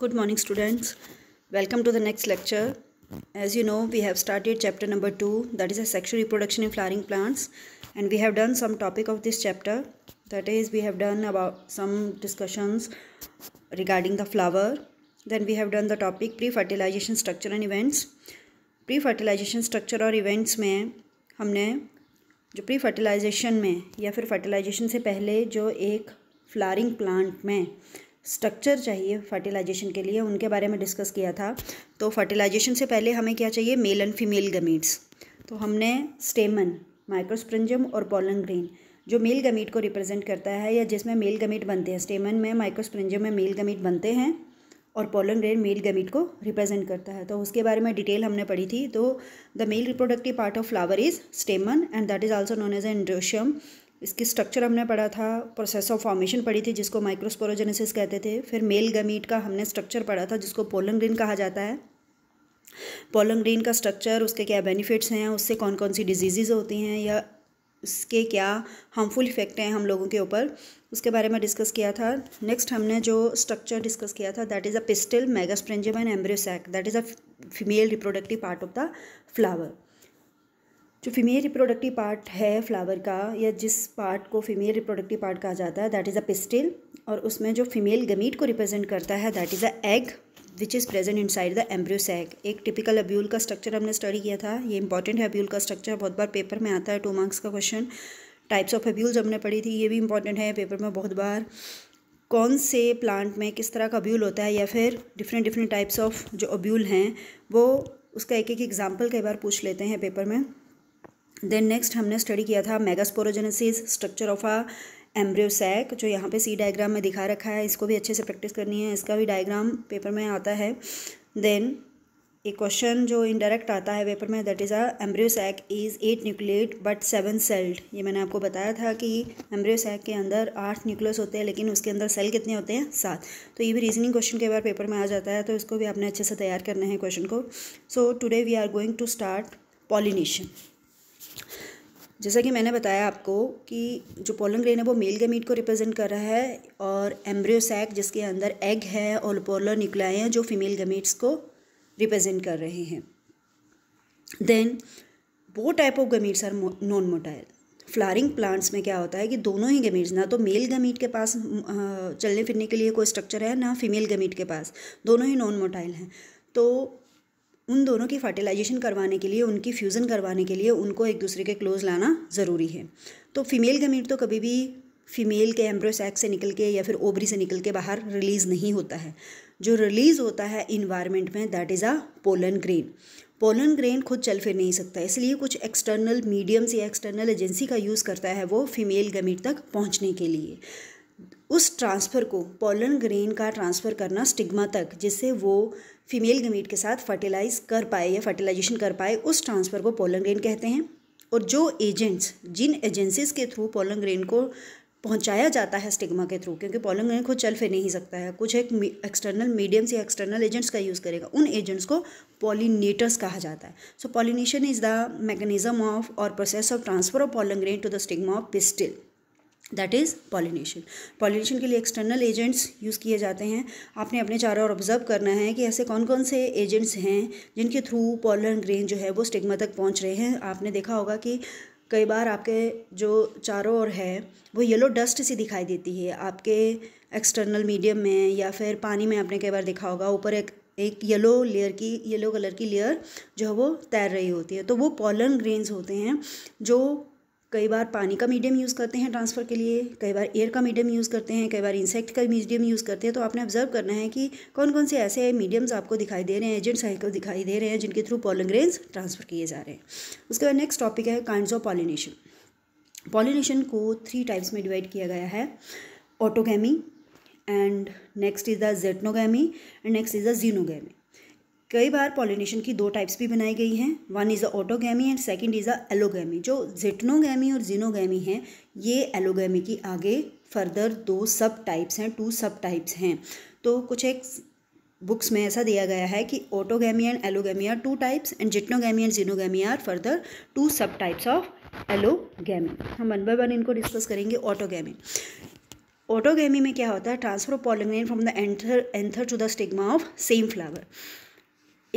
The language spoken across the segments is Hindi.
good morning students welcome to the next lecture as you know we have started chapter number two that is a sexual reproduction in flowering plants and we have done some topic of this chapter that is we have done about some discussions regarding the flower then we have done the topic pre fertilisation structure and events pre fertilisation structure और इवेंट्स में हमने जो प्री फर्टिलाइजेशन में या फिर फर्टिलाइजेशन से पहले जो एक फ्लारिंग प्लांट में स्ट्रक्चर चाहिए फर्टिलाइजेशन के लिए उनके बारे में डिस्कस किया था तो फर्टिलाइजेशन से पहले हमें क्या चाहिए मेल एंड फीमेल गमीट्स तो हमने स्टेमन माइक्रोस्प्रिंजम और पोलन ग्रेन जो मेल गमीट को रिप्रेजेंट करता है या जिसमें मेल गमीट बनते हैं स्टेमन में माइक्रोस्प्रिंजम में मेल गमीट बनते हैं और पोलन ग्रेन मेल गमीट को रिप्रेजेंट करता है तो उसके बारे में डिटेल हमने पढ़ी थी तो the male reproductive part of flower is stamen and that is also known as androecium इसकी स्ट्रक्चर हमने पढ़ा था प्रोसेस ऑफ फॉर्मेशन पढ़ी थी जिसको माइक्रोस्पोरोजेनेसिस कहते थे फिर मेल गमीट का हमने स्ट्रक्चर पढ़ा था जिसको पोलन ग्रीन कहा जाता है पोलन ग्रीन का स्ट्रक्चर उसके क्या बेनिफिट्स हैं उससे कौन कौन सी डिजीज़ होती हैं या उसके क्या हार्मफुल इफ़ेक्ट हैं हम लोगों के ऊपर उसके बारे में डिस्कस किया था नेक्स्ट हमने जो स्ट्रक्चर डिस्कस किया था that is a pistil megasporangium and embryo sac that is a female reproductive part of the flower जो फीमेल रिप्रोडक्टिव पार्ट है फ्लावर का या जिस पार्ट को फीमेल रिप्रोडक्टिव पार्ट कहा जाता है दैट इज़ अ पिस्टिल और उसमें जो फीमेल गमीट को रिप्रेजेंट करता है that is a egg which is present inside the embryo sac एक टिपिकल अब्यूल का स्ट्रक्चर हमने स्टडी किया था ये इंपॉर्टेंट है अब्यूल का स्ट्रक्चर बहुत बार पेपर में आता है टू मार्क्स का क्वेश्चन टाइप्स ऑफ अब्यूल्स हमने पढ़ी थी ये भी इंपॉर्टेंट है पेपर में बहुत बार कौन से प्लांट में किस तरह का अब्यूल होता है या फिर डिफरेंट डिफरेंट टाइप्स ऑफ जो अब्यूल हैं वो उसका एक एक एग्जाम्पल कई बार पूछ लेते हैं पेपर में देन नेक्स्ट हमने स्टडी किया था megasporogenesis structure of a embryo sac जो यहाँ पे सी डायग्राम में दिखा रखा है इसको भी अच्छे से प्रैक्टिस करनी है इसका भी डायग्राम पेपर में आता है देन एक क्वेश्चन जो इनडायरेक्ट आता है पेपर में that is a embryo sac is eight nucleate but seven celled ये मैंने आपको बताया था कि एम्ब्रियो सैक के अंदर आठ न्यूक्लियस होते हैं लेकिन उसके अंदर सेल कितने होते हैं सात तो ये भी रीजनिंग क्वेश्चन के बार पेपर में आ जाता है तो इसको भी आपने अच्छे से तैयार करना है क्वेश्चन को so today we are going to start pollination जैसा कि मैंने बताया आपको कि जो पोलन ग्रेन है वो मेल के को रिप्रेजेंट कर रहा है और एम्ब्रियो सैक जिसके अंदर एग है और पोलर निकलाए हैं जो फीमेल गमीट्स को रिप्रेजेंट कर रहे हैं देन वो type of gametes are non motile flowering plants में क्या होता है कि दोनों ही गमीट्स ना तो मेल गमीट के पास चलने फिरने के लिए कोई स्ट्रक्चर है ना फीमेल गमीट के पास दोनों ही नॉन मोटाइल हैं तो उन दोनों की फर्टिलाइजेशन करवाने के लिए उनकी फ्यूज़न करवाने के लिए उनको एक दूसरे के क्लोज लाना ज़रूरी है तो फीमेल गमीट तो कभी भी फीमेल के एम्ब्रोसैक से निकल के या फिर ओबरी से निकल के बाहर रिलीज़ नहीं होता है जो रिलीज़ होता है इन्वायरमेंट में that is a pollen grain pollen grain खुद चल फिर नहीं सकता इसलिए कुछ एक्सटर्नल मीडियम्स या एक्सटर्नल एजेंसी का यूज़ करता है वो फीमेल गमीट तक पहुँचने के लिए उस ट्रांसफ़र को पोलन ग्रेन का ट्रांसफ़र करना स्टिग्मा तक जिससे वो फीमेल गमीट के साथ फर्टिलाइज कर पाए या फर्टिलाइजेशन कर पाए उस ट्रांसफ़र को पोलन ग्रेन कहते हैं और जो एजेंट्स जिन एजेंसीज के थ्रू पोलन ग्रेन को पहुंचाया जाता है स्टिग्मा के थ्रू क्योंकि पोलन ग्रेन खुद चल फिर नहीं सकता है कुछ एक एक्सटर्नल मीडियम्स या एक्सटर्नल एजेंट्स का यूज़ करेगा उन एजेंट्स को पॉलिनेटर्स कहा जाता है so pollination is the mechanism of और process of transfer of pollen grain to the stigma of pistil that is pollination pollination के लिए एक्सटर्नल एजेंट्स यूज़ किए जाते हैं आपने अपने चारों ओर ऑब्जर्व करना है कि ऐसे कौन कौन से एजेंट्स हैं जिनके थ्रू पॉलन ग्रेन जो है वो स्टिग्मा तक पहुँच रहे हैं आपने देखा होगा कि कई बार आपके जो चारों ओर है वो येलो डस्ट सी दिखाई देती है आपके एक्सटर्नल मीडियम में या फिर पानी में आपने कई बार देखा होगा ऊपर एक एक येलो लेयर की येलो कलर की लेयर जो है वो तैर रही होती है तो वो पॉलन ग्रेन्स होते हैं जो कई बार पानी का मीडियम यूज़ करते हैं ट्रांसफ़र के लिए कई बार एयर का मीडियम यूज़ करते हैं कई बार इंसेक्ट का मीडियम यूज़ करते हैं तो आपने ऑब्जर्व करना है कि कौन कौन से ऐसे मीडियम्स आपको दिखाई दे रहे हैं एजेंट साइकिल दिखाई दे रहे हैं जिनके थ्रू पॉलन ट्रांसफ़र किए जा रहे हैं उसके बाद नेक्स्ट टॉपिक है काइंड ऑफ पॉलिनेशन पॉलिनेशन को थ्री टाइप्स में डिवाइड किया गया है autogamy and next is the geitonogamy and next is the xenogamy कई बार पॉलिनेशन की दो टाइप्स भी बनाई गई हैं one is a autogamy and second is a allogamy जो जिटनोगैमी और जिनोगैमी हैं ये एलोगैमी की आगे फर्दर दो सब टाइप्स हैं टू सब टाइप्स हैं तो कुछ एक बुक्स में ऐसा दिया गया है कि autogamy and allogamy are two types and geitonogamy and xenogamy are further two sub types of allogamy हम वन बाय वन इनको डिस्कस करेंगे ऑटोगैमी ऑटोगैमी में क्या होता है transfer of pollination from the anther anther to the stigma of same flower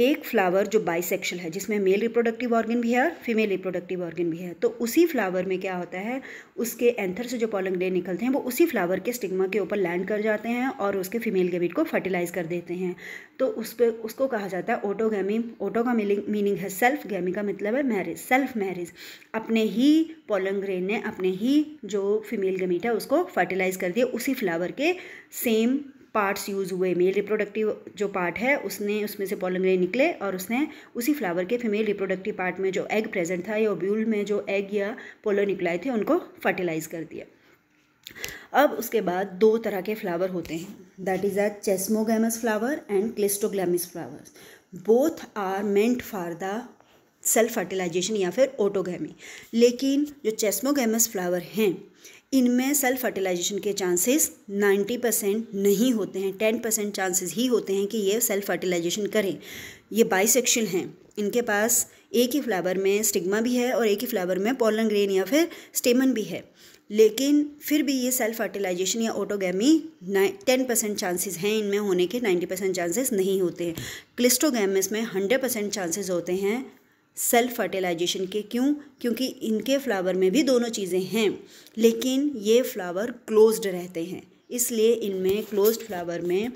एक फ्लावर जो बाइसेक्शुअल है जिसमें मेल रिप्रोडक्टिव ऑर्गन भी है और फीमेल रिप्रोडक्टिव ऑर्गन भी है तो उसी फ्लावर में क्या होता है उसके एंथर से जो पॉलन निकलते हैं वो उसी फ्लावर के स्टिग्मा के ऊपर लैंड कर जाते हैं और उसके फीमेल गेमिट को फर्टिलाइज कर देते हैं तो उस पर उसको कहा जाता है ओटोगैमी ओटो का मीनिंग है सेल्फ गैमी का मतलब है मैरिज सेल्फ मैरिज अपने ही पॉलन ग्रेन ने अपने ही जो फीमेल गेमिट है उसको फर्टिलाइज कर दिया उसी फ्लावर के सेम पार्ट्स यूज़ हुए मेल रिप्रोडक्टिव जो पार्ट है उसने उसमें से पॉलन ग्रेन निकले और उसने उसी फ्लावर के फीमेल रिप्रोडक्टिव पार्ट में जो एग प्रेजेंट था या ओब्यूल में जो एग या पोलो निकलाए थे उनको फर्टिलाइज कर दिया अब उसके बाद दो तरह के फ्लावर होते हैं that is a chasmogamous flower and cleistogamous flower both are meant for the self fertilization या फिर ओटोगैमी लेकिन जो चेस्मोगैमस फ्लावर हैं इनमें सेल्फ फर्टिलाइजेशन के चांसेस 90 परसेंट नहीं होते हैं 10 परसेंट चांसेस ही होते हैं कि ये सेल्फ फर्टिलाइजेशन करें ये बाइसेक्शुअल हैं इनके पास एक ही फ्लावर में स्टिग्मा भी है और एक ही फ्लावर में पोलन ग्रेन या फिर स्टेमन भी है लेकिन फिर भी ये सेल्फ फर्टिलाइजेशन या ओटोगैमी टेन परसेंट चांसेज हैं इनमें होने के नाइन्टी परसेंट चांसेस नहीं होते हैं क्लिस्टोगैमिस में हंड्रेड परसेंट चांसेज होते हैं सेल्फ फर्टिलाइजेशन के क्यों क्योंकि इनके फ्लावर में भी दोनों चीज़ें हैं लेकिन ये फ्लावर क्लोज्ड रहते हैं इसलिए इनमें क्लोज्ड फ्लावर में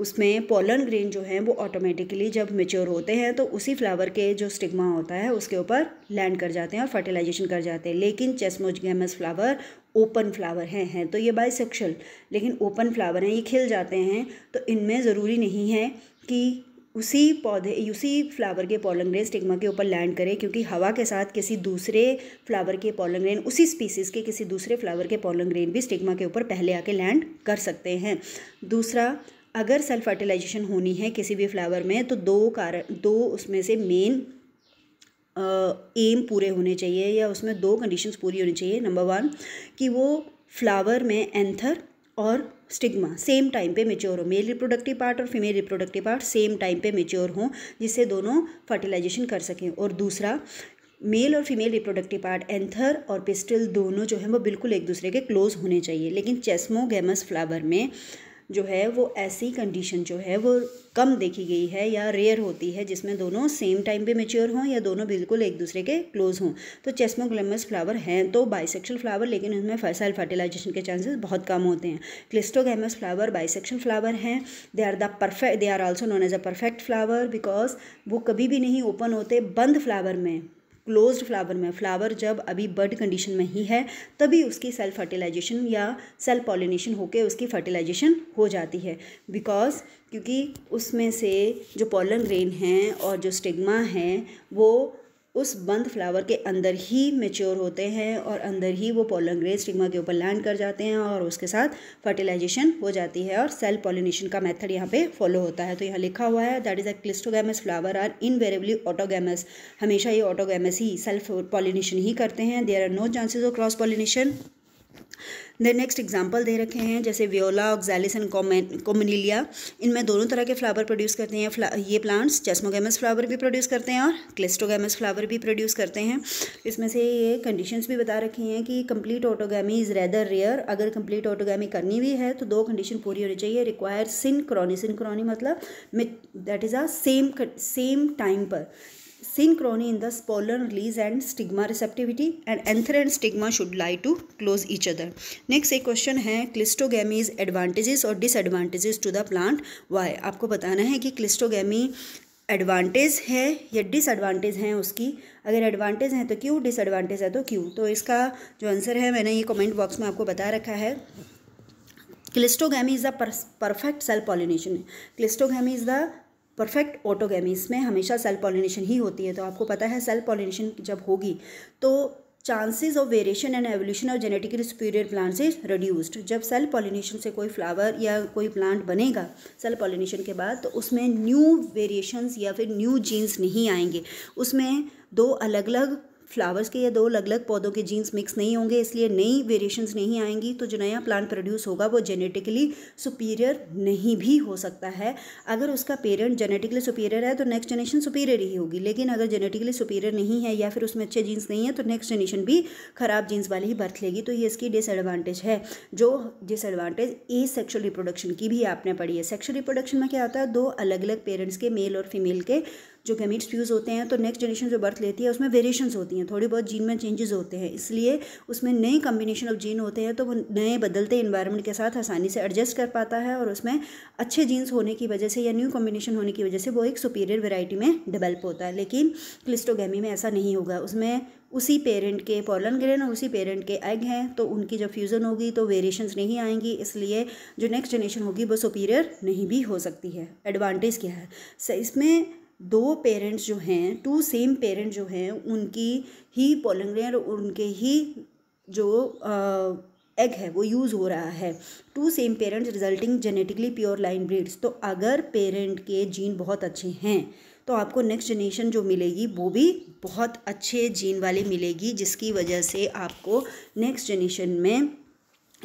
उसमें पोलन ग्रेन जो है वो ऑटोमेटिकली जब मेच्योर होते हैं तो उसी फ्लावर के जो स्टिग्मा होता है उसके ऊपर लैंड कर जाते हैं और फर्टिलाइजेशन कर जाते हैं लेकिन चेस्मोजगेमस फ्लावर ओपन फ्लावर हैं हैं तो ये बाइसेक्शल लेकिन ओपन फ्लावर हैं ये खिल जाते हैं तो इनमें ज़रूरी नहीं है कि उसी पौधे उसी फ्लावर के पॉलन स्टिग्मा के ऊपर लैंड करें क्योंकि हवा के साथ किसी दूसरे फ्लावर के पॉलन उसी स्पीसीज़ के किसी दूसरे फ्लावर के पॉलन भी स्टिग्मा के ऊपर पहले आके लैंड कर सकते हैं दूसरा अगर सेल्फ फर्टिलाइजेशन होनी है किसी भी फ्लावर में तो दो कारण दो उसमें से मेन एम पूरे होने चाहिए या उसमें दो कंडीशंस पूरी होनी चाहिए नंबर वन कि वो फ्लावर में एंथर और स्टिग्मा सेम टाइम पे मेच्योर हो मेल रिप्रोडक्टिव पार्ट और female reproductive part same time पे मेच्योर हों जिससे दोनों फर्टिलाइजेशन कर सकें और दूसरा मेल और फीमेल रिप्रोडक्टिव पार्ट एंथर और पिस्टल दोनों जो हैं वो बिल्कुल एक दूसरे के क्लोज होने चाहिए लेकिन चेस्मोगेमस फ्लावर में जो है वो ऐसी कंडीशन जो है वो कम देखी गई है या रेयर होती है जिसमें दोनों सेम टाइम पे मेच्योर हों या दोनों बिल्कुल एक दूसरे के क्लोज हों तो चेस्मोग्लेमस फ्लावर हैं तो बाइसेक्शल फ्लावर लेकिन उनमें फर्साइल फर्टिलाइजेशन के चांसेस बहुत कम होते हैं क्लिस्टोगेमस फ्लावर बाइसेक्शल फ्लावर हैं they are the perfect they are also known as a perfect flower because वो कभी भी नहीं ओपन होते बंद फ्लावर में क्लोज्ड फ्लावर में फ्लावर जब अभी बर्ड कंडीशन में ही है तभी उसकी सेल्फ फर्टिलाइजेशन या सेल्फ पॉलिनेशन होकर उसकी फर्टिलाइजेशन हो जाती है बिकॉज क्योंकि उसमें से जो पॉलन ग्रेन हैं और जो स्टिग्मा हैं वो उस बंद फ्लावर के अंदर ही मेच्योर होते हैं और अंदर ही वो पोलन स्टिग्मा के ऊपर लैंड कर जाते हैं और उसके साथ फर्टिलाइजेशन हो जाती है और सेल पॉलिनेशन का मेथड यहाँ पे फॉलो होता है तो यहाँ लिखा हुआ है that is a cleistogamous flower are invariably autogamous हमेशा ये ऑटोगेमस ही सेल्फ पॉलिनेशन ही करते हैं there are no chances of cross pollination then next example दे रखे हैं जैसे व्योला ऑक्जैलिस एंड कोमिनिलिया इनमें दोनों तरह के फ्लावर प्रोड्यूस करते हैं ये प्लांट्स चेस्मोगेमस फ्लावर भी प्रोड्यूस करते हैं और क्लिस्टोगेमस फ्लावर भी प्रोड्यूस करते हैं इसमें से ये कंडीशंस भी बता रखी हैं कि complete autogamy is rather rare अगर कंप्लीट ऑटोगैमी करनी भी है तो दो कंडीशन पूरी होनी चाहिए require synchrony synchrony मतलब that is a same same time पर synchrony in the pollen release and stigma receptivity and anther and stigma should lie to close each other next एक क्वेश्चन है क्लिस्टोगेमीज advantages और disadvantages to the plant why आपको बताना है कि cleistogamy एडवांटेज है या डिसएडवांटेज हैं उसकी अगर एडवांटेज है तो क्यों डिसएडवांटेज है तो क्यों तो इसका जो आंसर है मैंने ये कमेंट बॉक्स में आपको बता रखा है cleistogamy is the perfect self pollination cleistogamy is the perfect autogamy इसमें हमेशा सेल्फ पॉलिनेशन ही होती है तो आपको पता है सेल्फ पॉलिनेशन जब होगी तो chances of variation and evolution of genetically superior plants is reduced जब सेल पॉलिनेशन से कोई फ्लावर या कोई प्लांट बनेगा सेल पॉलिनेशन के बाद तो उसमें न्यू वेरिएशंस या फिर न्यू जीन्स नहीं आएंगे उसमें दो अलग अलग फ्लावर्स के या दो अलग अलग पौधों के जीन्स मिक्स नहीं होंगे इसलिए नई वेरिएशंस नहीं आएंगी तो जो नया प्लांट प्रोड्यूस होगा वो जेनेटिकली सुपीरियर नहीं भी हो सकता है अगर उसका पेरेंट जेनेटिकली सुपीरियर है तो नेक्स्ट जनरेशन सुपीरियर ही होगी लेकिन अगर जेनेटिकली सुपीरियर नहीं है या फिर उसमें अच्छे जीन्स नहीं है तो नेक्स्ट जनरेशन भी ख़राब जीन्स वाली ही बर्थ लेगी तो ये इसकी डिसएडवांटेज है जो डिसएडवांटेज ए सेक्शुअल रिप्रोडक्शन की भी आपने पढ़ी है सेक्शुअल रिप्रोडक्शन में क्या होता है दो अलग अलग पेरेंट्स के मेल और फीमेल के जो गैमीट्स फ्यूज़ होते हैं तो नेक्स्ट जनरेशन जो बर्थ लेती है उसमें वेरिएशंस होती हैं थोड़ी बहुत जीन में चेंजेस होते हैं इसलिए उसमें नए कम्बिनेशन ऑफ जीन होते हैं तो वो नए बदलते इन्वायरमेंट के साथ आसानी से एडजस्ट कर पाता है और उसमें अच्छे जीन्स होने की वजह से या न्यू कॉम्बिनेशन होने की वजह से वो एक सुपीरियर वेराइटी में डेवलप होता है लेकिन क्लिस्टोगेमी में ऐसा नहीं होगा उसमें उसी पेरेंट के पोलन ग्रेन और उसी पेरेंट के एग हैं तो उनकी जब फ्यूज़न होगी तो वेरिएशंस नहीं आएंगी इसलिए जो नेक्स्ट जनरेशन होगी वो सुपीरियर नहीं भी हो सकती है एडवांटेज क्या है इसमें दो पेरेंट्स जो हैं टू सेम पेरेंट जो हैं उनकी ही पोलंग्रेन और उनके ही जो एग है वो यूज़ हो रहा है to same parents resulting genetically pure line breeds तो अगर पेरेंट के जीन बहुत अच्छे हैं तो आपको नेक्स्ट जनरेशन जो मिलेगी वो भी बहुत अच्छे जीन वाली मिलेगी जिसकी वजह से आपको नेक्स्ट जनरेशन में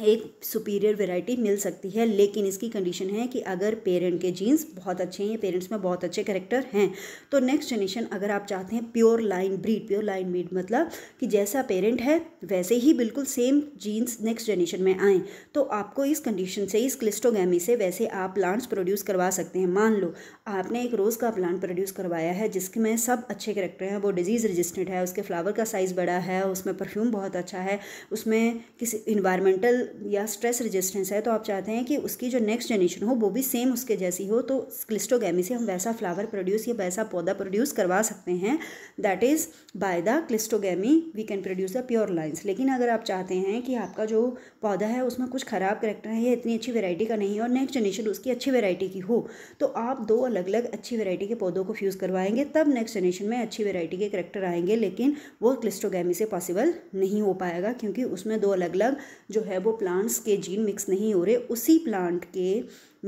एक सुपीरियर वैरायटी मिल सकती है लेकिन इसकी कंडीशन है कि अगर पेरेंट के जीन्स बहुत अच्छे हैं पेरेंट्स में बहुत अच्छे करेक्टर हैं तो नेक्स्ट जनरेशन अगर आप चाहते हैं pure line breed pure line breed मतलब कि जैसा पेरेंट है वैसे ही बिल्कुल सेम जीन्स नेक्स्ट जनरेशन में आएँ तो आपको इस कंडीशन से इस क्लिस्टोगी से वैसे आप प्लांट्स प्रोड्यूस करवा सकते हैं मान लो आपने एक रोज़ का प्लांट प्रोड्यूस करवाया है जिसमें सब अच्छे करेक्टर हैं वो डिजीज़ रजिस्टेंट है उसके फ्लावर का साइज़ बड़ा है उसमें परफ्यूम बहुत अच्छा है उसमें किसी इन्वायरमेंटल या स्ट्रेस रेजिस्टेंस है तो आप चाहते हैं कि उसकी जो नेक्स्ट जनरेशन हो वो भी सेम उसके जैसी हो तो क्लिस्टोगेमी से हम वैसा फ्लावर प्रोड्यूस या वैसा पौधा प्रोड्यूस करवा सकते हैं that is by the cleistogamy we can produce the pure lines लेकिन अगर आप चाहते हैं कि आपका जो पौधा है उसमें कुछ ख़राब करेक्टर है या इतनी अच्छी वेराइटी का नहीं है और नेक्स्ट जनरेशन उसकी अच्छी वेराइटी की हो तो आप दो अलग अलग अच्छी वेराइटी के पौधों को फ्यूज़ करवाएंगे तब नेक्स्ट जनरेशन में अच्छी वेराइटी के करेक्टर आएंगे लेकिन वो क्लिस्टोगेमी से पॉसिबल नहीं हो पाएगा क्योंकि उसमें दो अलग अलग जो है वो प्लांट्स के जीन मिक्स नहीं हो रहे उसी प्लांट के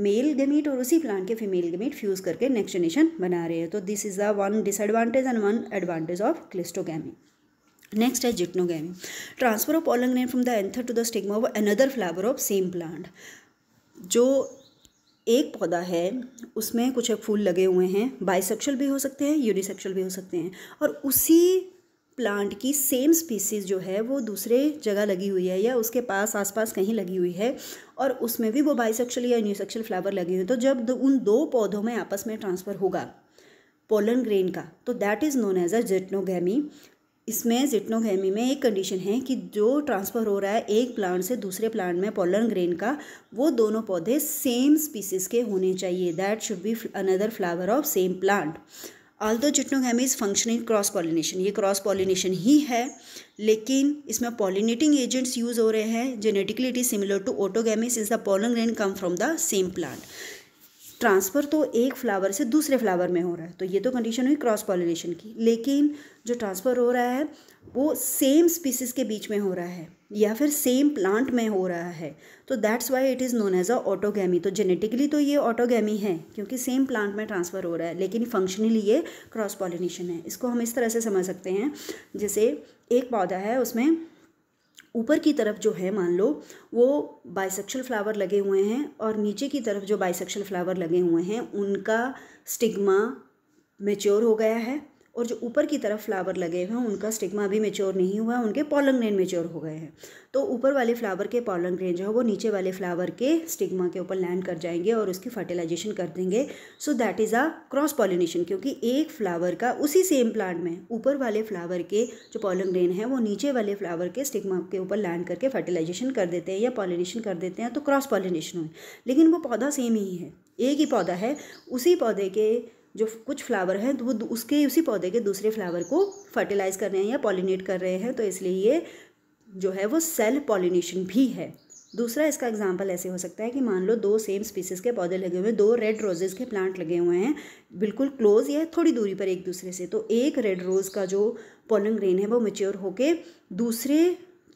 मेल गमीट और उसी प्लांट के फीमेल गमीट फ्यूज़ करके नेक्स्ट जनरेशन बना रहे हैं तो this is the one disadvantage and one advantage of cleistogamy next है geitonogamy transfer of pollen grain from the anther to the stigma of another flower of same plant जो एक पौधा है उसमें कुछ फूल लगे हुए हैं बाइसेक्शुअल भी हो सकते हैं यूनिसेक्शुअल भी हो सकते हैं और उसी प्लांट की सेम स्पीसीज़ जो है वो दूसरे जगह लगी हुई है या उसके पास आसपास कहीं लगी हुई है और उसमें भी वो बाइसेक्शुअल या न्यूसेक्शुअल फ्लावर लगे हुए तो जब उन दो पौधों में आपस में ट्रांसफ़र होगा पोलन ग्रेन का तो that is known as a geitonogamy इसमें जिटनोगैमी में एक कंडीशन है कि जो ट्रांसफ़र हो रहा है एक प्लांट से दूसरे प्लांट में पोलन ग्रेन का वो दोनों पौधे सेम स्पीसीज़ के होने चाहिए that should be another flower of same plant although is functioning cross pollination ये क्रॉस पॉलिनेशन ही है लेकिन इसमें पॉलिनेटिंग एजेंट्स यूज़ हो रहे हैं genetically it is similar to autogamy is the pollen grain come from the same plant transfer तो एक फ्लावर से दूसरे फ्लावर में हो रहा है तो ये तो कंडीशन हुई क्रॉस पॉलिनेशन की लेकिन जो ट्रांसफ़र हो रहा है वो सेम स्पीसीज़ के बीच में हो रहा है या फिर सेम प्लांट में हो रहा है तो that's why it is known as a autogamy तो जेनेटिकली तो ये ऑटोगैमी है क्योंकि सेम प्लांट में ट्रांसफ़र हो रहा है लेकिन फंक्शनली ये क्रॉस पॉलिनेशन है इसको हम इस तरह से समझ सकते हैं जैसे एक पौधा है उसमें ऊपर की तरफ जो है मान लो वो बाइसेक्शल फ्लावर लगे हुए हैं और नीचे की तरफ जो बाइसेक्शल फ्लावर लगे हुए हैं उनका स्टिग्मा मेच्योर हो गया है और जो ऊपर की तरफ फ्लावर लगे हुए हैं उनका स्टिग्मा अभी मेच्योर नहीं हुआ है उनके पॉलन ग्रेन मेच्योर हो गए हैं तो ऊपर वाले फ्लावर के पॉलन ग्रेन जो है वो नीचे वाले फ्लावर के स्टिग्मा के ऊपर लैंड कर जाएंगे और उसकी फर्टिलाइजेशन कर देंगे so that is a cross pollination क्योंकि एक फ्लावर का उसी सेम प्लांट में ऊपर वाले फ्लावर के जो पॉलन ग्रेन है वो नीचे वाले फ्लावर के स्टिग्मा के ऊपर लैंड करके फर्टिलाइजेशन कर देते हैं या पॉलिनेशन कर देते हैं तो क्रॉस पॉलिनेशन हुई लेकिन वो पौधा सेम ही है एक ही पौधा है उसी पौधे के जो कुछ फ्लावर हैं तो वो उसके उसी पौधे के दूसरे फ्लावर को फर्टिलाइज़ कर रहे हैं या पॉलिनेट कर रहे हैं तो इसलिए ये जो है वो सेल पॉलिनेशन भी है दूसरा इसका एग्जाम्पल ऐसे हो सकता है कि मान लो दो सेम स्पीसीज के पौधे लगे हुए हैं दो रेड रोजेज़ के प्लांट लगे हुए हैं बिल्कुल क्लोज या थोड़ी दूरी पर एक दूसरे से तो एक रेड रोज़ का जो पोलन ग्रेन है वो मेच्योर होके दूसरे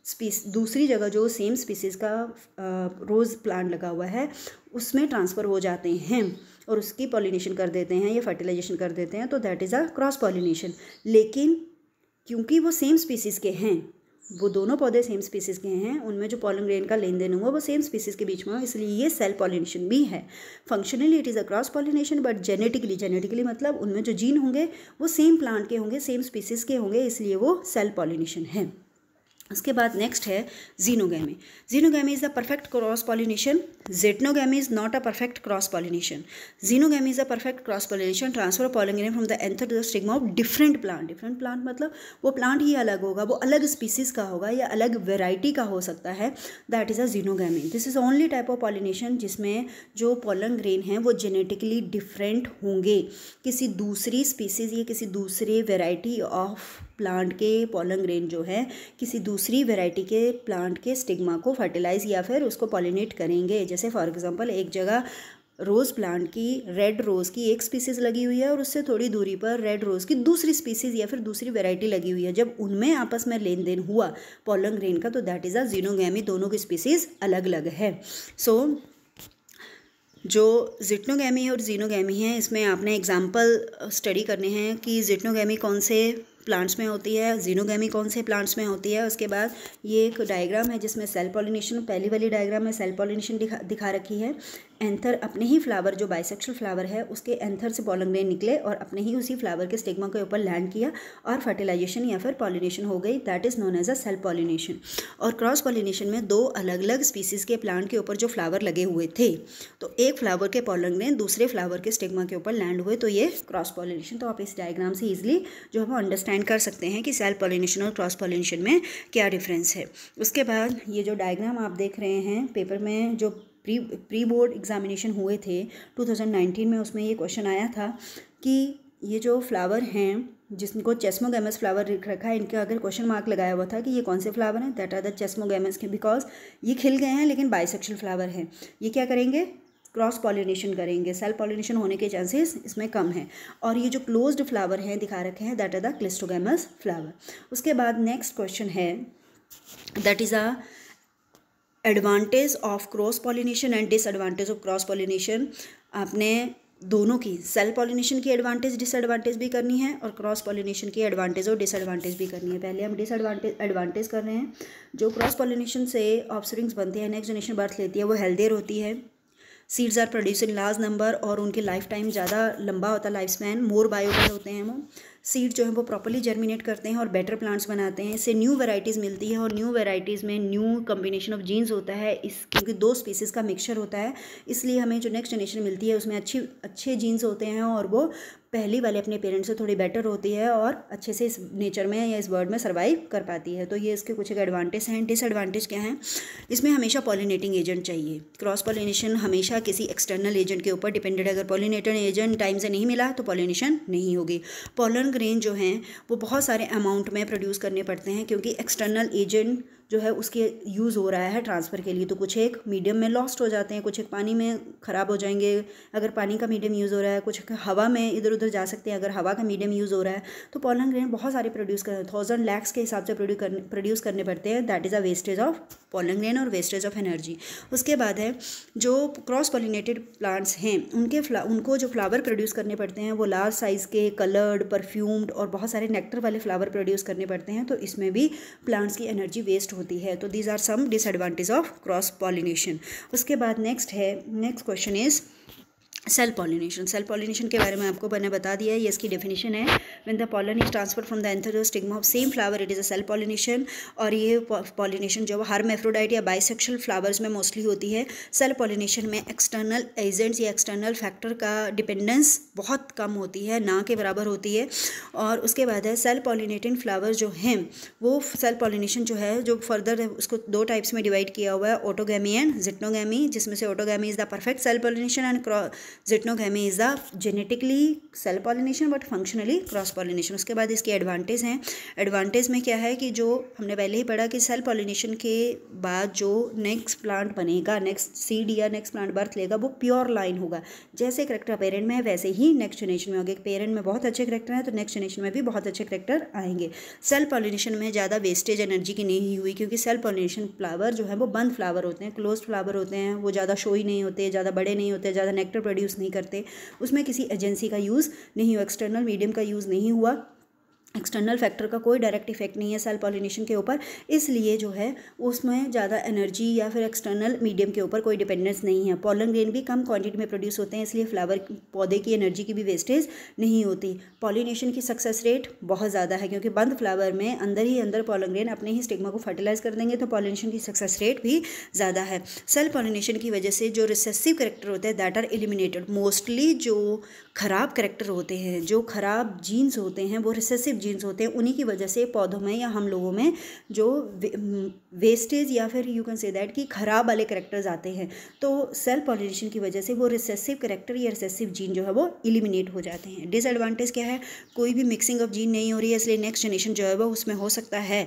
स्पीस दूसरी जगह जो सेम स्पीसीज़ का रोज़ प्लांट लगा हुआ है उसमें ट्रांसफ़र हो जाते हैं और उसकी पॉलिनेशन कर देते हैं या फर्टिलाइजेशन कर देते हैं तो that is a cross pollination लेकिन क्योंकि वो सेम स्पीसीज़ के हैं वो दोनों पौधे सेम स्पीसीज़ के हैं उनमें जो पॉलन ग्रेन का लेन देन हुआ वो सेम स्पीसीज़ के बीच में हुआ इसलिए ये सेल पॉलिनेशन भी है functionally it is a cross pollination but genetically genetically मतलब उनमें जो जीन होंगे वो सेम प्लांट के होंगे सेम स्पीसीज़ के होंगे इसलिए वो सेल पॉलिनेशन है उसके बाद नेक्स्ट है xenogamy xenogamy is the perfect cross pollination geitonogamy is not a perfect cross pollination xenogamy is a perfect cross pollination transfer pollen grain from the anther to the stigma of different plant different plant मतलब वो प्लांट ही अलग होगा वो अलग स्पीसीज का होगा या अलग वेराइटी का हो सकता है that is a xenogamy this is only type of pollination जिसमें जो पॉलन ग्रेन है वो जेनेटिकली डिफरेंट होंगे किसी दूसरी स्पीसीज या किसी दूसरे वेराइटी ऑफ प्लांट के पॉलन ग्रेन जो है किसी दूसरी वेराइटी के प्लांट के स्टिग्मा को फर्टिलाइज़ या फिर उसको पॉलिनेट करेंगे जैसे फॉर एग्ज़ाम्पल एक जगह रोज़ प्लांट की रेड रोज़ की एक स्पीसीज़ लगी हुई है और उससे थोड़ी दूरी पर रेड रोज़ की दूसरी स्पीसीज़ या फिर दूसरी वैरायटी लगी हुई है जब उनमें आपस में लेन देन हुआ पॉलन ग्रेन का तो दैट इज़ अ जीनोगैमी दोनों की स्पीसीज़ अलग अलग है सो so, जो जिटनोगैमी और जीनोगैमी है इसमें आपने एग्जाम्पल स्टडी करने हैं कि जिटनोगैमी कौन से प्लांट्स में होती है जीनोगेमी कौन से प्लांट्स में होती है उसके बाद ये एक डायग्राम है जिसमें सेल पॉलिनेशन पहली वाली डायग्राम में सेल पॉलिनेशन दिखा दिखा रखी है एंथर अपने ही फ्लावर जो बाइसेक्शुअल फ्लावर है उसके एंथर से पॉलंग्रेन निकले और अपने ही उसी फ्लावर के स्टिग्मा के ऊपर लैंड किया और फर्टिलाइजेशन या फिर पॉलिनेशन हो गई that is known as a self pollination और क्रॉस पॉलिनेशन में दो अलग अलग स्पीसीज़ के प्लांट के ऊपर जो फ्लावर लगे हुए थे तो एक फ्लावर के पॉलंग्रेन दूसरे फ्लावर के स्टिग्मा के ऊपर लैंड हुए तो ये क्रॉस पॉलिनेशन तो आप इस डायग्राम से ईजिली जो हम अंडरस्टैंड कर सकते हैं कि सेल्फ पॉलिनेशन और क्रॉस पॉलिनेशन में क्या डिफरेंस है उसके बाद ये जो डायग्राम आप देख रहे हैं पेपर में जो प्री प्री बोर्ड एग्ज़ामिनेशन हुए थे 2019 में उसमें ये क्वेश्चन आया था कि ये जो फ्लावर हैं जिसको चेस्मोगेमस फ्लावर लिख रखा है इनका अगर क्वेश्चन मार्क लगाया हुआ था कि ये कौन से फ्लावर हैं दैट आर द चेस्मोगेमस के बिकॉज ये खिल गए हैं लेकिन बाइसेक्शुअल फ्लावर है ये क्या करेंगे क्रॉस पॉलिनेशन करेंगे सेल्फ पॉलिनेशन होने के चांसेस इसमें कम हैं और ये जो क्लोज्ड फ्लावर हैं दिखा रखे हैं that are the cleistogamous flower उसके बाद नेक्स्ट क्वेश्चन है that is a advantage of cross pollination and disadvantage of cross pollination आपने दोनों की सेल पॉलिनेशन की एडवांटेज डिसएडवांटेज भी करनी है और क्रॉस पॉलिनेशन की एडवांटेज और डिसएडवांटेज भी करनी है पहले हम डिसएडवांटेज एडवांटेज कर रहे हैं जो क्रॉस पॉलिनेशन से ऑफ्सरिंग्स बनते हैं नेक्स्ट जनरेशन बर्थ लेती है वो हेल्दियर होती है seeds are produce in large number और उनके लाइफ टाइम ज़्यादा लंबा होता है लाइफ स्पैन मोर बायोबल होते हैं वो सीड जो है वो प्रॉपरली जर्मिनेट करते हैं और बेटर प्लांट्स बनाते हैं इससे न्यू वेराइटीज़ मिलती है और न्यू वैराइटीज़ में न्यू कम्बिनेशन ऑफ जीन्स होता है इस क्योंकि दो स्पीसीज़ का मिक्सचर होता है इसलिए हमें जो नेक्स्ट जनरेशन मिलती है उसमें अच्छी अच्छे जीन्स होते हैं और वो पहली वाले अपने पेरेंट्स से थोड़ी बेटर होती है और अच्छे से इस नेचर में या इस वर्ल्ड में सर्वाइव कर पाती है तो ये इसके कुछ एक एडवांटेज हैं डिसएडवांटेज क्या हैं इसमें हमेशा पॉलिनेटिंग एजेंट चाहिए क्रॉस पॉलिनेशन हमेशा किसी एक्सटर्नल एजेंट के ऊपर डिपेंडेड अगर पॉलिनेटर एजेंट टाइम से नहीं मिला तो पॉलिनेशन नहीं होगी पॉलन ग्रेन जो हैं वो बहुत सारे अमाउंट में प्रोड्यूस करने पड़ते हैं क्योंकि एक्सटर्नल एजेंट जो है उसके यूज़ हो रहा है ट्रांसफ़र के लिए तो कुछ एक मीडियम में लॉस्ट हो जाते हैं कुछ एक पानी में ख़राब हो जाएंगे अगर पानी का मीडियम यूज़ हो रहा है कुछ हवा में इधर उधर जा सकते हैं अगर हवा का मीडियम यूज़ हो रहा है तो पॉलन ग्रेन बहुत सारे प्रोड्यूस कर थाउजेंड लैक्स के हिसाब से प्रोड्यू करने प्रोड्यूस करने पड़ते हैं that is a wastage of pollen grain और वेस्टेज ऑफ एनर्जी उसके बाद है जो क्रॉस पॉलिनेटेड प्लांट्स हैं उनके फ्ला उनको जो फ्लावर प्रोड्यूस करने पड़ते हैं वो लार्ज साइज़ के कलर्ड परफ्यूम्ड और बहुत सारे नेक्टर वाले फ्लावर प्रोड्यूस करने पड़ते हैं तो इसमें भी प्लांट्स की एनर्जी वेस्ट होती होती है तो these are some disadvantage of cross pollination उसके बाद नेक्स्ट है next question is self pollination self pollination के बारे में आपको मैंने बता दिया है ये इसकी डेफिनेशन है when the pollen is transfer from the anther stigma of same flower it is a self pollination और ये पॉलिनेशन जो हर मेफ्रोडाइट या बाइसेक्शुअल फ्लावर्स में मोस्टली होती है सेल पॉलिनेशन में एक्सटर्नल एजेंट्स या एक्सटर्नल फैक्टर का डिपेंडेंस बहुत कम होती है ना के बराबर होती है और उसके बाद है सेल पॉलिनेटिंग फ्लावर जो हैं वो सेल पॉलिनेशन जो है जो फर्दर उसको दो टाइप्स में डिवाइड किया हुआ है ऑटोगेमी एंड जिटनोगेमी जिसमें से autogamy is the perfect self pollination and geitonogamy is the genetically self pollination but functionally cross pollination उसके बाद इसके एडवांटेज हैं एडवांटेज में क्या है कि जो हमने पहले ही पढ़ा कि सेल पॉलिनेशन के बाद जो नेक्स्ट प्लांट बनेगा नेक्स्ट सीड या नेक्स्ट प्लांट बर्थ लेगा वो प्योर लाइन होगा जैसे करेक्टर पेरेंट में है वैसे ही नेक्स्ट जनरेशन में होगा पेरेंट में बहुत अच्छे करेक्टर हैं तो नेक्स्ट जनरेशन में भी बहुत अच्छे करेक्टर आएंगे सेल पॉलिनेशन में ज़्यादा वेस्टेज एनर्जी की नहीं हुई क्योंकि सेल पॉलिनेशन फ्लावर जो है वो बंद फ्लावर होते हैं क्लोज फ्लावर होते हैं वो ज़्यादा शोई नहीं होते ज़्यादा बड़े नहीं होते ज़्यादा नेक्टर प्रोड्यूस यूज़ नहीं करते उसमें किसी एजेंसी का यूज़ नहीं हुआ एक्सटर्नल मीडियम का यूज़ नहीं हुआ एक्सटर्नल फैक्टर का कोई डायरेक्ट इफेक्ट नहीं है सेल पॉलिनेशन के ऊपर इसलिए जो है उसमें ज़्यादा एनर्जी या फिर एक्सटर्नल मीडियम के ऊपर कोई डिपेंडेंस नहीं है पॉलन ग्रेन भी कम क्वांटिटी में प्रोड्यूस होते हैं इसलिए फ्लावर पौधे की एनर्जी की भी वेस्टेज नहीं होती पॉलिनेशन की सक्सेस रेट बहुत ज़्यादा है क्योंकि बंद फ्लावर में अंदर ही अंदर पॉलन ग्रेन अपने ही स्टिग्मा को फर्टिलाइज कर देंगे तो पॉलिनेशन की सक्सेस रेट भी ज़्यादा है सेल पॉलिनेशन की वजह से जो रिसेसिव करेक्टर होते हैं दैट आर एलिमिनेटेड मोस्टली जो खराब करेक्टर होते हैं जो खराब जीन्स होते हैं वो रिसेसिव जीन्स होते हैं उन्हीं की वजह से पौधों में या हम लोगों में जो वे, वेस्टेज या फिर यू कैन से दैट कि ख़राब वाले करेक्टर्स आते हैं तो सेल पॉलिनेशन की वजह से वो रिसेसिव करेक्टर या रिसेसिव जीन जो है वो इलिमिनेट हो जाते हैं डिसएडवांटेज क्या है कोई भी मिक्सिंग ऑफ जीन नहीं हो रही है इसलिए नेक्स्ट जनरेशन जो है वो उसमें हो सकता है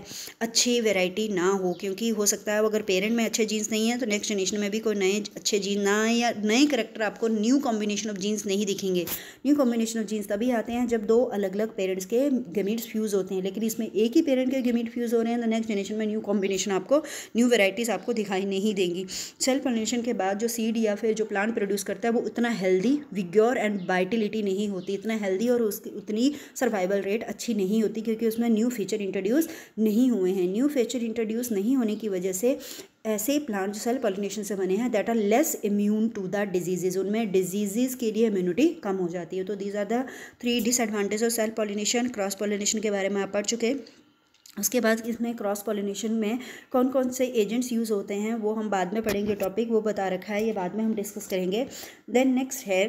अच्छी वेराइटी ना हो क्योंकि हो सकता है अगर पेरेंट में अच्छे जीन्स नहीं है तो नेक्स्ट जनरेशन में भी कोई नए अच्छे जीन ना आए या नए करेक्टर आपको न्यू कॉम्बिनेशन ऑफ जीन्स नहीं दिखेंगे न्यू कॉम्बिनेशन ऑफ जीन्स तभी आते हैं जब दो अलग अलग पेरेंट्स के गेमिट्स फ्यूज़ होते हैं लेकिन इसमें एक ही पेरेंट के गेमिट फ्यूज़ हो रहे हैं तो नेक्स्ट जनरेशन में न्यू कॉम्बिनेशन आपको न्यू वेराइटीज़ आपको दिखाई नहीं देंगी सेल्फ पॉलिनेशन के बाद जो सीड या फिर जो प्लांट प्रोड्यूस करता है वो उतना हेल्दी विग्योर एंड वाइटिलिटी नहीं होती इतना हेल्दी और उसकी उतनी सर्वाइवल रेट अच्छी नहीं होती क्योंकि उसमें न्यू फीचर इंट्रोड्यूस नहीं हुए हैं न्यू फीचर इंट्रोड्यूस नहीं होने की वजह से ऐसे प्लांट जो सेल्फ पॉलिनेशन से बने हैं that are less immune to the diseases उनमें डिजीजेज के लिए इम्यूनिटी कम हो जाती है तो these are the three disadvantage of self pollination cross pollination के बारे में आप पढ़ चुके उसके बाद इसमें क्रॉस पॉलिनेशन में कौन कौन से एजेंट्स यूज़ होते हैं वो हम बाद में पढ़ेंगे टॉपिक वो बता रखा है ये बाद में हम डिस्कस करेंगे देन नेक्स्ट है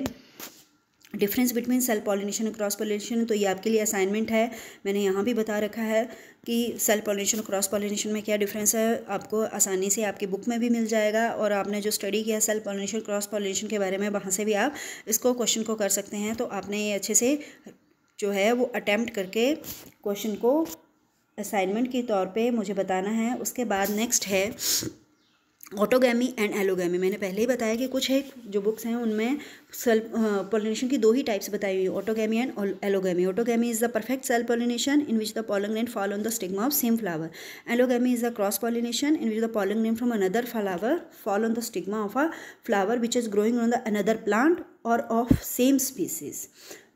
डिफरेंस बिटवीन सेल्फ पॉलिनेशन और क्रॉस पॉलिनेशन तो ये आपके लिए असाइनमेंट है मैंने यहाँ भी बता रखा है कि सेल्फ पॉलिनेशन और क्रॉस पॉलिनेशन में क्या डिफरेंस है आपको आसानी से आपकी बुक में भी मिल जाएगा और आपने जो स्टडी किया सेल्फ पॉलिनेशन क्रॉस पॉलिनेशन के बारे में वहाँ से भी आप इसको क्वेश्चन को कर सकते हैं तो आपने ये अच्छे से जो है वो अटैम्प्ट करके क्वेश्चन को असाइनमेंट के तौर पर मुझे बताना है उसके बाद नेक्स्ट है ऑटोगैमी एंड एलोगैमी मैंने पहले ही बताया कि कुछ है जो बुक्स हैं उनमें सेल्फ पोलिनेशन की दो ही टाइप्स बताई हुई autogamy and allogamy autogamy is the perfect self pollination in which the pollen grain fall on the stigma of same flower allogamy is the cross pollination in which the pollen grain from another flower fall on the stigma of a flower which is growing on the another plant और of same species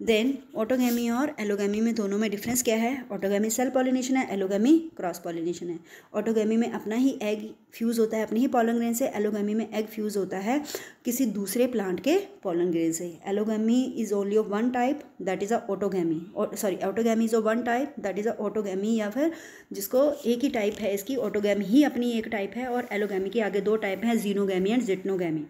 then autogamy और एलोगैमी में दोनों में डिफरेंस क्या है ऑटोगैमी सेल पॉलिनेशन है एलोगैमी क्रॉस पॉलिनेशन है ऑटोगैमी में अपना ही एग फ्यूज़ होता है अपने ही पॉलन ग्रेन से एलोगेमी में एग फ्यूज़ होता है किसी दूसरे प्लांट के पॉलन ग्रेन से allogamy is only of one type that is a autogamy और sorry autogamy is of one type that is a autogamy या फिर जिसको एक ही टाइप है इसकी ऑटोगेमी ही अपनी एक टाइप है और एलोगेमी के आगे दो टाइप हैं जीनोगैमी एंड जिटनोगेमी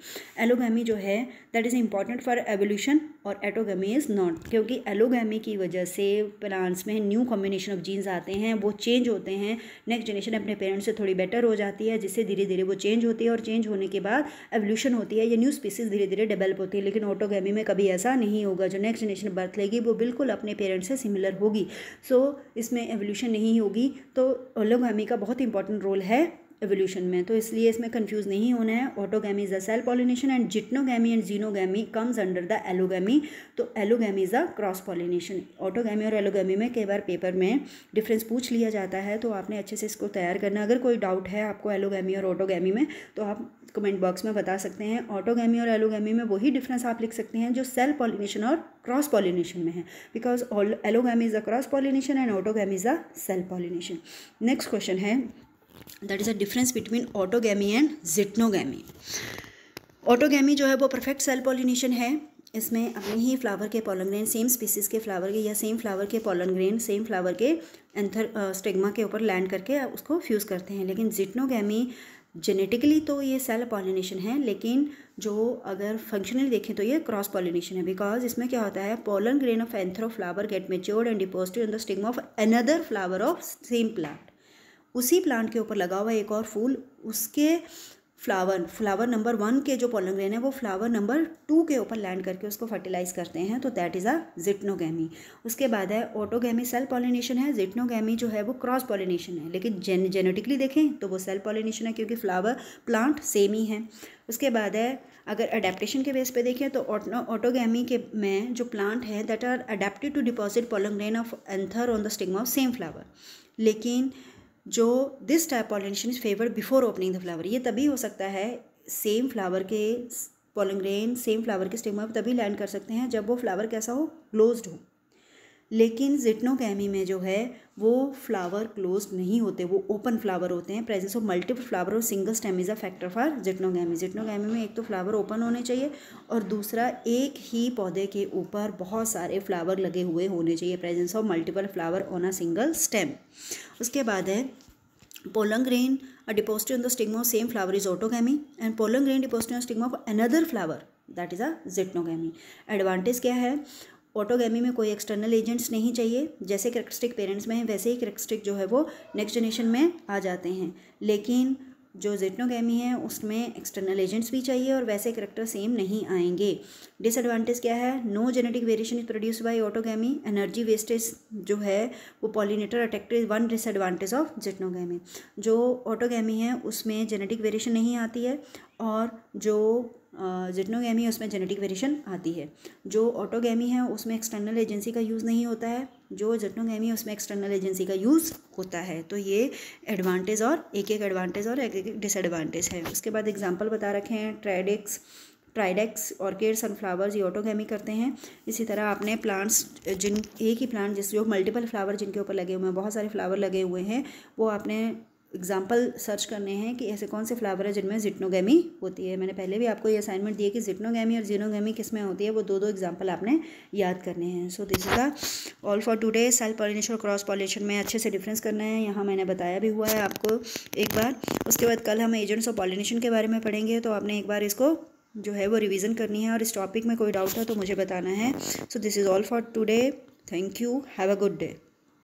एलोगेमी जो है that is important for evolution और एटोगेमी इज़ नॉट क्योंकि एलोगेमी की वजह से प्लांट्स में न्यू कॉम्बिनेशन ऑफ जीन्स आते हैं वो चेंज होते हैं नेक्स्ट जनरेशन अपने पेरेंट्स से थोड़ी बेटर हो जाती है जिस से धीरे धीरे वो चेंज होती है और चेंज होने के बाद एवोल्यूशन होती है या न्यू स्पीसीज धीरे धीरे डेवलप होती है लेकिन ऑटोगेमी में कभी ऐसा नहीं होगा जो नेक्स्ट जनरेशन बर्थ लेगी वो बिल्कुल अपने पेरेंट्स से सिमिलर होगी सो so, इसमें एवोल्यूशन नहीं होगी तो ओलोगामी का बहुत इंपॉर्टेंट रोल है एवोल्यूशन में तो इसलिए इसमें कंफ्यूज नहीं होना है autogamy is a self pollination and geitonogamy and xenogamy comes under the allogamy तो allogamy is a cross pollination autogamy और एलोगैमी में कई बार पेपर में डिफरेंस पूछ लिया जाता है तो आपने अच्छे से इसको तैयार करना अगर कोई डाउट है आपको एलोगैमी और ऑटोगैमी में तो आप कमेंट बॉक्स में बता सकते हैं ऑटोगैमी और एलोगैमी में वही डिफरेंस आप लिख सकते हैं जो सेल पॉलिनेशन और क्रॉस पॉलिनेशन में है because allogamy is a cross pollination and autogamy is a self pollination next question है that is a difference between autogamy and geitonogamy autogamy जो है वो परफेक्ट सेल पॉलिनेशन है इसमें अपने ही फ्लावर के पॉलन ग्रेन सेम स्पीसीज के फ्लावर के या सेम फ्लावर के पॉलन ग्रेन सेम फ्लावर के एंथर स्टेगमा uh, के ऊपर लैंड करके उसको फ्यूज़ करते हैं लेकिन जिटनोगैमी जेनेटिकली तो ये सेल पॉलिनेशन है लेकिन जो अगर फंक्शनली देखें तो ये क्रॉस पॉलिनेशन है बिकॉज इसमें क्या होता है pollen grain of anther flower get matured and deposited in the stigma of another flower of same plant उसी प्लांट के ऊपर लगा हुआ एक और फूल उसके फ्लावर फ्लावर नंबर वन के जो पोलंग्रेन है वो फ्लावर नंबर टू के ऊपर लैंड करके उसको फर्टिलाइज करते हैं तो दैट इज़ अ जिटनोगैमी उसके बाद है ऑटोगैमी सेल पॉलिनेशन है जिटनोगैमी जो है वो क्रॉस पॉलिनेशन है लेकिन जेन जेनेटिकली देखें तो वो सेल पॉलिनेशन है क्योंकि फ्लावर प्लांट सेम ही है उसके बाद है अगर अडेप्टशन के बेस पे देखें तो ऑटोगैमी के में जो प्लांट हैं that are adapted to deposit pollen grain of anther on the stigma of same flower लेकिन जो this type pollination is favour before opening the flower ये तभी हो सकता है सेम फ्लावर के पॉलिंग्रेन सेम फ्लावर के स्टेम तभी लैंड कर सकते हैं जब वो फ्लावर कैसा हो क्लोज्ड हो लेकिन जिटनोगैमी में जो है वो फ्लावर क्लोज नहीं होते वो ओपन फ्लावर होते हैं प्रेजेंस ऑफ मल्टीपल फ्लावर और single stem is a factor for geitonogamy geitonogamy में एक तो फ्लावर ओपन होने चाहिए और दूसरा एक ही पौधे के ऊपर बहुत सारे फ्लावर लगे हुए होने चाहिए presence of multiple flower on a single stem उसके बाद है pollen grain are deposited on the stigma of same flower is autogamy and pollen grain deposited on stigma of another flower that is a zytnogamy क्या है ऑटोगेमी में कोई एक्सटर्नल एजेंट्स नहीं चाहिए जैसे करेक्टरिस्टिक पेरेंट्स में है वैसे ही करेक्टरिस्टिक जो है वो नेक्स्ट जनरेशन में आ जाते हैं लेकिन जो जेटनोगेमी है उसमें एक्सटर्नल एजेंट्स भी चाहिए और वैसे करेक्टर सेम नहीं आएंगे डिसएडवांटेज क्या है no genetic variation is produce by autogamy energy wastage जो है वो pollinator attract is one disadvantage of geitonogamy जो ऑटोगेमी है उसमें जेनेटिक वेरिएशन नहीं आती है और जो जिटनोगेमी है उसमें जेनेटिक वेरिएशन आती है जो ऑटोगेमी है उसमें एक्सटर्नल एजेंसी का यूज़ नहीं होता है जो जिटनोगेमी है उसमें एक्सटर्नल एजेंसी का यूज़ होता है तो ये एडवांटेज और एक एक एडवांटेज और एक एक डिसएडवांटेज है उसके बाद एग्जाम्पल बता रखे हैं ट्रेडिक्स ट्राइडेक्स ऑर्किड सनफ्लावर्स ये ऑटोगेमी करते हैं इसी तरह आपने प्लांट्स जिन एक ही प्लांट जिस जो मल्टीपल फ्लावर जिनके ऊपर लगे हुए हैं बहुत सारे फ्लावर लगे हुए हैं वो आपने एग्जाम्पल सर्च करने हैं कि ऐसे कौन से फ्लावर है जिनमें जिटनोगेमी होती है मैंने पहले भी आपको ये असाइनमेंट दिए कि जिटनोगेमी और जीनोगेमी किस में होती है वो दो दो एग्जाम्पल आपने याद करने हैं so this is the all for today self pollination और क्रॉस पॉलिनेशन में अच्छे से डिफरेंस करना है यहाँ मैंने बताया भी हुआ है आपको एक बार उसके बाद कल हम एजेंट्स ऑफ पॉलिनेशन के बारे में पढ़ेंगे तो आपने एक बार इसको जो है वो रिविज़न करनी है और इस टॉपिक में कोई डाउट है तो मुझे बताना है so this is all for today thank you have a good day